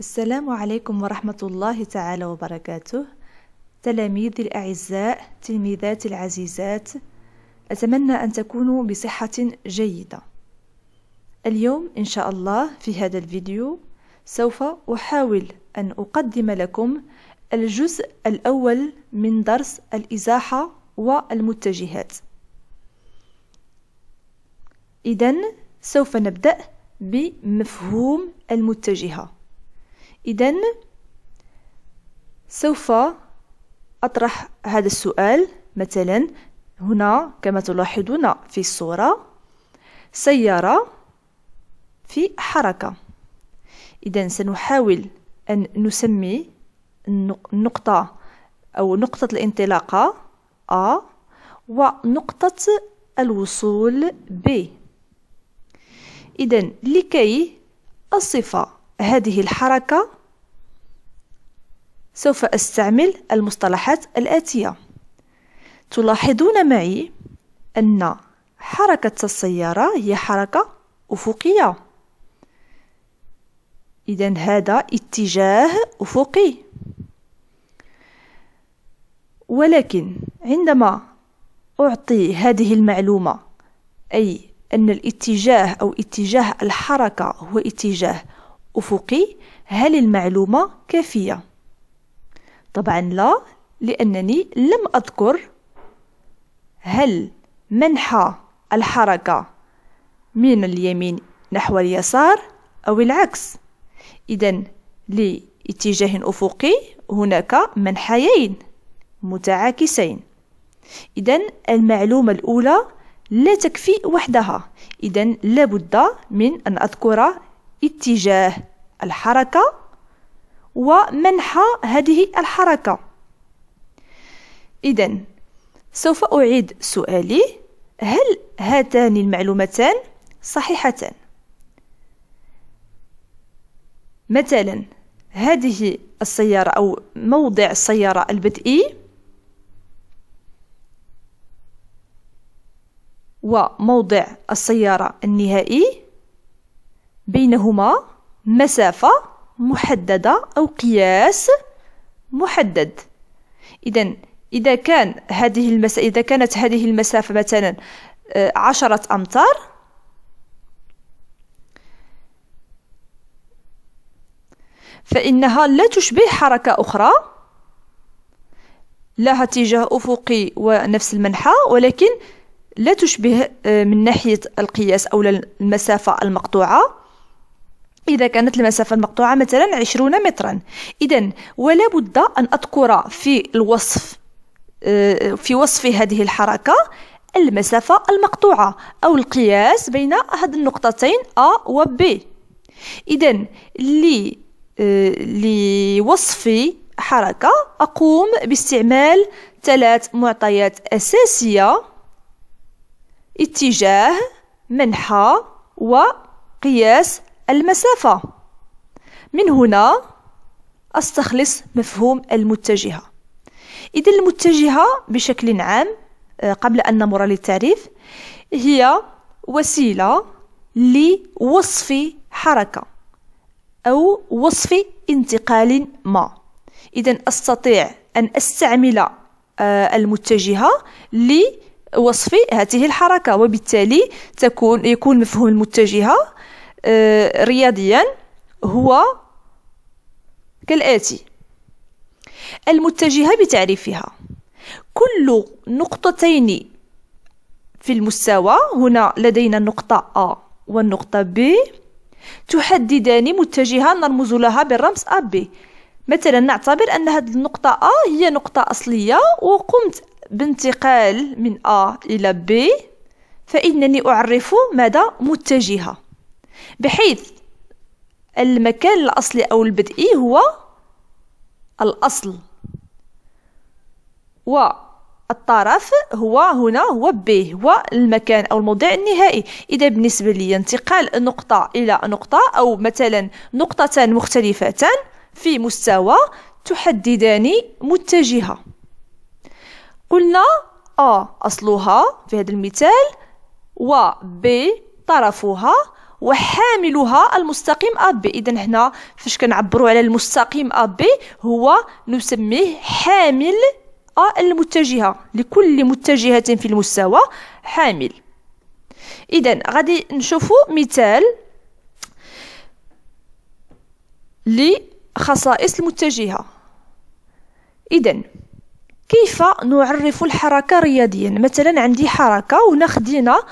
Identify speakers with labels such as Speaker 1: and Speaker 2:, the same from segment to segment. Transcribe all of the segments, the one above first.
Speaker 1: السلام عليكم ورحمة الله تعالى وبركاته تلاميذي الأعزاء تلميذاتي العزيزات أتمنى أن تكونوا بصحة جيدة اليوم إن شاء الله في هذا الفيديو سوف أحاول أن أقدم لكم الجزء الأول من درس الإزاحة والمتجهات إذن سوف نبدأ بمفهوم المتجهة إذا سوف أطرح هذا السؤال مثلا هنا كما تلاحظون في الصورة سيارة في حركة إذا سنحاول أن نسمي النقطة أو نقطة الانطلاقة A ونقطة الوصول B إذا لكي أصف هذه الحركة سوف أستعمل المصطلحات الآتية تلاحظون معي أن حركة السيارة هي حركة أفقية إذا هذا اتجاه أفقي ولكن عندما أعطي هذه المعلومة أي أن الاتجاه أو اتجاه الحركة هو اتجاه أفقي هل المعلومة كافية؟ طبعا لا لأنني لم أذكر هل منحى الحركة من اليمين نحو اليسار أو العكس إذا لاتجاه أفقي هناك منحيين متعاكسين إذا المعلومة الأولى لا تكفي وحدها إذا لابد من أن أذكر اتجاه الحركة ومنح هذه الحركة إذا سوف أعيد سؤالي هل هاتان المعلومتان صحيحتان مثلا هذه السيارة أو موضع السيارة البدئي وموضع السيارة النهائي بينهما مسافة محددة أو قياس محدد إذا إذا كان هذه المس... إذا كانت هذه المسافة مثلا آه، عشرة أمتار فإنها لا تشبه حركة أخرى لها اتجاه أفقي ونفس المنحى ولكن لا تشبه آه، من ناحية القياس أو المسافة المقطوعة إذا كانت المسافة المقطوعة مثلا عشرون مترا إذا ولا بد أن أذكر في الوصف آه، في وصف هذه الحركة المسافة المقطوعة أو القياس بين أحد النقطتين A و B إذا آه، لوصف حركة أقوم باستعمال ثلاث معطيات أساسية اتجاه منحى وقياس المسافة من هنا أستخلص مفهوم المتجهة إذا المتجهة بشكل عام آه، قبل أن نمر للتعريف هي وسيلة لوصف حركة أو وصف انتقال ما إذا أستطيع أن أستعمل آه، المتجهة لوصف هذه الحركة وبالتالي تكون يكون مفهوم المتجهة آه، رياضيا هو كالآتي المتجهة بتعريفها كل نقطتين في المستوى هنا لدينا النقطة A والنقطة B تحددان متجهة نرمز لها بالرمز AB مثلا نعتبر أن هذه النقطة A هي نقطة أصلية وقمت بانتقال من A إلى B فإنني أعرف مدى متجهة بحيث المكان الأصلي أو البدئي هو الأصل والطرف هو هنا هو بي هو المكان أو الموضع النهائي إذا بالنسبة لي انتقال نقطة إلى نقطة أو مثلا نقطتان مختلفتان في مستوى تحددان متجهة قلنا أ أصلها في هذا المثال و ب طرفها وحاملها المستقيم بي اذا هنا فاش كنعبروا على المستقيم بي هو نسميه حامل المتجهه لكل متجهه في المستوى حامل اذا غادي نشوفوا مثال لخصائص المتجهه اذا كيف نعرف الحركه رياضيا مثلا عندي حركه وهنا خدينا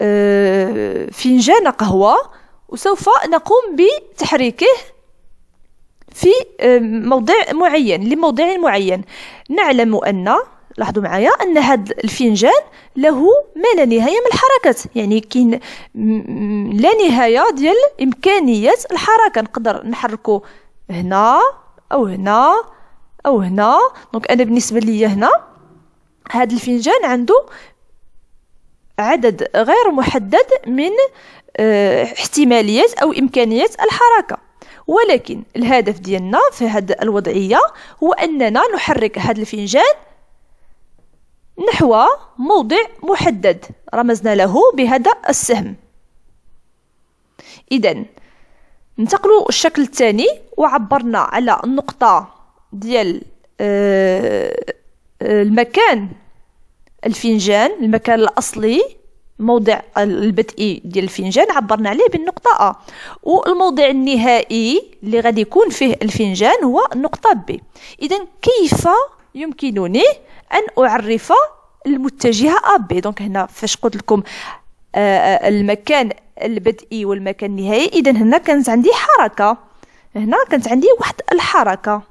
Speaker 1: آه، فنجان قهوة وسوف نقوم بتحريكه في آه، موضع معين لموضع معين نعلم أن لاحظوا معايا أن هذا الفنجان له ما لا نهاية من الحركات يعني كاين لا نهاية ديال إمكانية الحركة نقدر نحركه هنا أو هنا أو هنا دونك أنا بالنسبة ليا هنا هذا الفنجان عنده عدد غير محدد من آه، احتماليات أو إمكانيات الحركة ولكن الهدف ديالنا في هذه الوضعية هو أننا نحرك هذا الفنجان نحو موضع محدد رمزنا له بهذا السهم إذا ننتقل الشكل الثاني وعبرنا على النقطة ديال آه، آه، المكان الفنجان المكان الأصلي موضع البدئي ديال الفنجان عبرنا عليه بالنقطة أ والموضع النهائي اللي غادي يكون فيه الفنجان هو النقطة ب إذا كيف يمكنني أن أعرف المتجهة أ ب دونك هنا فاش قلت لكم آه، آه، المكان البدئي والمكان النهائي إذا هنا كانت عندي حركة هنا كانت عندي واحد الحركة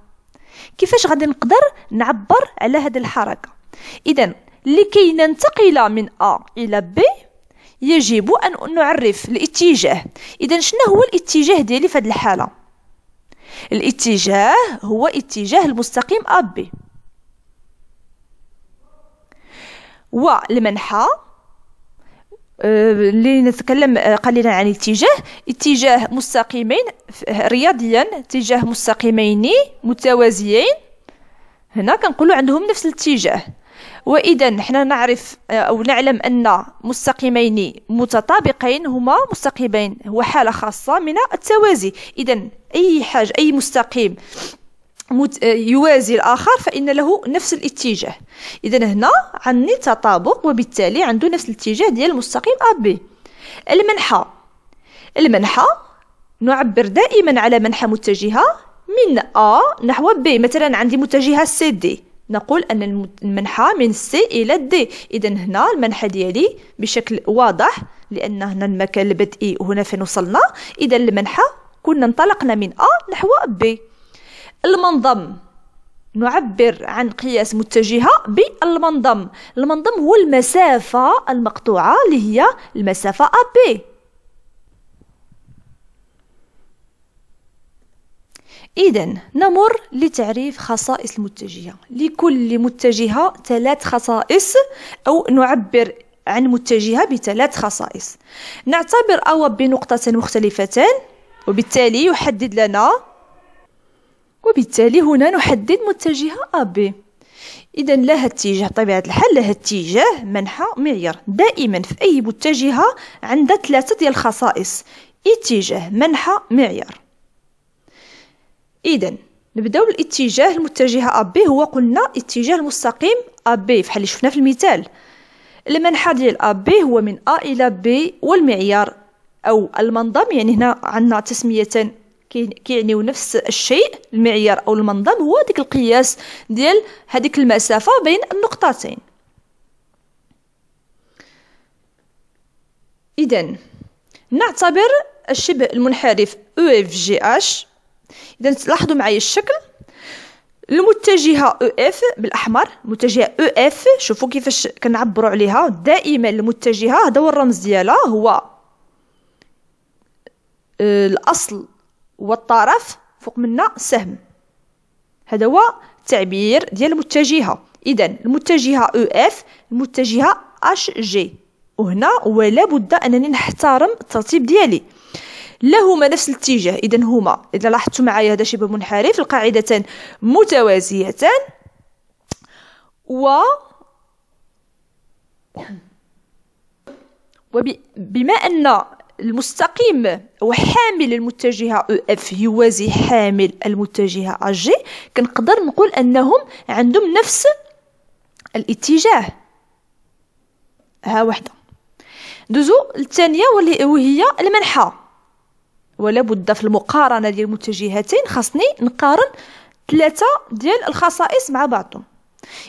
Speaker 1: كيفاش غادي نقدر نعبر على هذه الحركة إذا لكي ننتقل من A إلى B يجب أن نعرف الاتجاه إذا شنو هو الاتجاه ديالي في هذه الحالة الاتجاه هو اتجاه المستقيم AB والمنحه آه، اللي نتكلم آه، قليلا عن اتجاه اتجاه مستقيمين رياضيا اتجاه مستقيمين متوازيين هنا كنقولوا عندهم نفس الاتجاه واذا نحن نعرف آه، او نعلم ان مستقيمين متطابقين هما مستقيمين هو حاله خاصه من التوازي اذا اي حاجه اي مستقيم آه، يوازي الآخر فإن له نفس الاتجاه إذا هنا عندي تطابق وبالتالي عنده نفس الاتجاه ديال المستقيم بي المنحة المنحة نعبر دائما على منحة متجهة من ا نحو بي مثلا عندي متجهة سي دي نقول أن المنحة من سي إلى دي إذا هنا المنحة ديالي بشكل واضح لأن هنا المكان البدئي e وهنا فين وصلنا إذا المنحة كنا انطلقنا من أ نحو بي المنظم نعبر عن قياس متجهة بالمنظم المنظم هو المسافة المقطوعة اللي هي المسافة بي إذا نمر لتعريف خصائص المتجهة لكل متجهة ثلاث خصائص أو نعبر عن متجهة بثلاث خصائص نعتبر أو بنقطة مختلفتان وبالتالي يحدد لنا وبالتالي هنا نحدد متجهة ب إذا لها اتجاه بطبيعة الحال لها اتجاه منحى معيار دائما في أي متجهة عندها ثلاثة ديال الخصائص اتجاه منحى معيار إذا نبداو الاتجاه المتجهة أبي هو قلنا اتجاه المستقيم أبي فحال اللي شفنا في المثال المنحى ديال أبي هو من أ إلى بي والمعيار أو المنظم يعني هنا عندنا تسميتان كيعنيو نفس الشيء المعيار أو المنظم هو ديك القياس ديال هذيك المسافة بين النقطتين إذا نعتبر الشبه المنحرف اش اذا لاحظوا معايا الشكل المتجهه او اف بالاحمر متجهه او اف شوفوا كيفاش كنعبروا عليها دائما المتجهه هذا هو الرمز ديالها هو آه، الاصل والطرف فوق منا سهم هذا هو التعبير ديال المتجهه اذا المتجهه او اف المتجهه اش جي وهنا ولا بد انني نحترم الترتيب ديالي لهما نفس الاتجاه اذا هما اذا لاحظتوا معايا هذا شبه منحرف القاعدتان متوازيتان و وبما ان المستقيم وحامل المتجهة او e اف يوازي حامل المتجهة ا جي كنقدر نقول انهم عندهم نفس الاتجاه ها وحده دوزو الثانية وهي المنحة ولا بد في المقارنه ديال المتجهتين خاصني نقارن ثلاثه ديال الخصائص مع بعضهم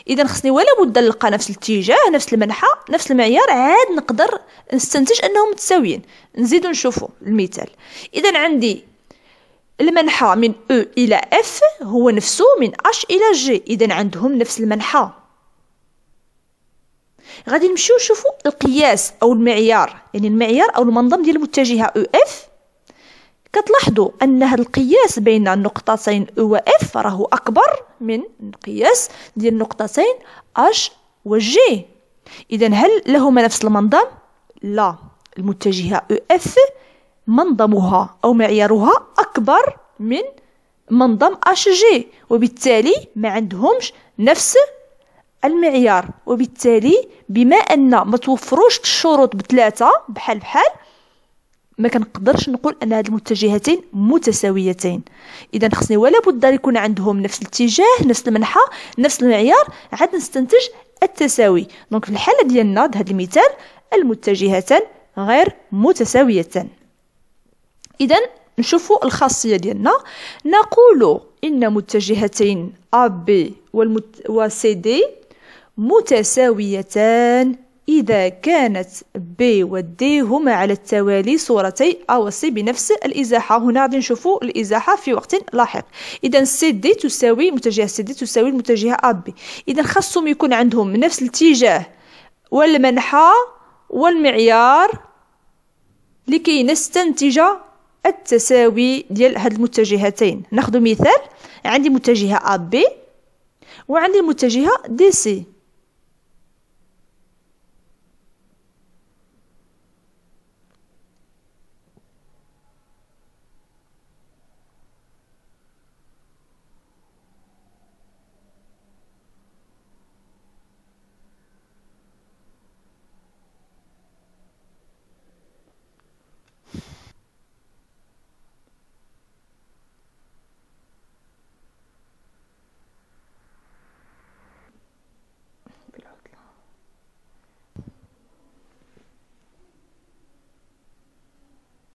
Speaker 1: اذا خصني ولا بد نلقى نفس الاتجاه نفس المنحة نفس المعيار عاد نقدر نستنتج انهم متساويين نزيدو نشوفوا المثال اذا عندي المنحى من او e الى اف هو نفسه من اش الى جي اذا عندهم نفس المنحى غادي نمشيو نشوفوا القياس او المعيار يعني المعيار او المنظم ديال المتجهه او e اف كتلاحظوا أن هذا القياس بين النقطتين أو إف راهو أكبر من القياس ديال النقطتين اش و جي إذا هل لهما نفس المنظم؟ لا المتجهة او اف منظمها أو معيارها أكبر من منظم جي وبالتالي ما عندهمش نفس المعيار وبالتالي بما أن ما توفروش الشروط بثلاثة بحال بحال ما كنقدرش نقول ان هاد المتجهتين متساويتين اذا خصني ولا بد يكون عندهم نفس الاتجاه نفس المنحه نفس المعيار عاد نستنتج التساوي دونك في الحاله ديالنا هاد المثال المتجهتان غير متساويتان اذا نشوفوا الخاصيه ديالنا نقول ان متجهتين ا بي والمت... سي دي متساويتان إذا كانت ب و د هما على التوالي صورتي أ و بنفس الإزاحة هنا غادي نشوفو الإزاحة في وقت لاحق إذا سي دي تساوي متجهة دي تساوي المتجهة AB إذا خاصهم يكون عندهم نفس الاتجاه و والمعيار لكي نستنتج التساوي ديال هاد المتجهتين ناخدو مثال عندي متجهة AB وعندي المتجهة سي